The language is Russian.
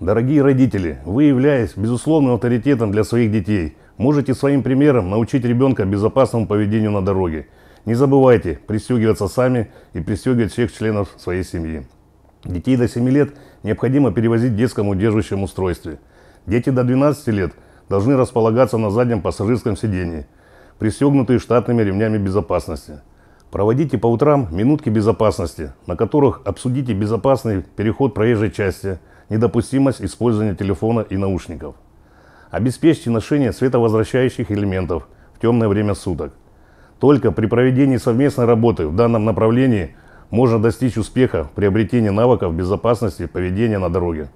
Дорогие родители, вы являясь безусловным авторитетом для своих детей, можете своим примером научить ребенка безопасному поведению на дороге. Не забывайте пристегиваться сами и пристегивать всех членов своей семьи. Детей до 7 лет необходимо перевозить в детском удерживающем устройстве. Дети до 12 лет должны располагаться на заднем пассажирском сидении, пристегнутые штатными ремнями безопасности. Проводите по утрам минутки безопасности, на которых обсудите безопасный переход проезжей части – недопустимость использования телефона и наушников. Обеспечьте ношение световозвращающих элементов в темное время суток. Только при проведении совместной работы в данном направлении можно достичь успеха в приобретении навыков безопасности поведения на дороге.